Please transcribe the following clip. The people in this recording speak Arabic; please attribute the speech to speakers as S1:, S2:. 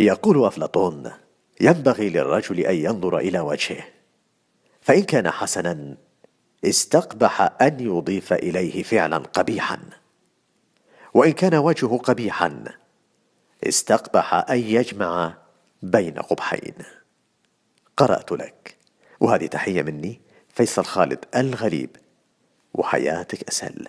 S1: يقول أفلاطون ينبغي للرجل أن ينظر إلى وجهه فإن كان حسنا استقبح أن يضيف إليه فعلا قبيحا وإن كان وجهه قبيحا استقبح أن يجمع بين قبحين قرأت لك وهذه تحية مني فيصل خالد الغريب وحياتك أسهل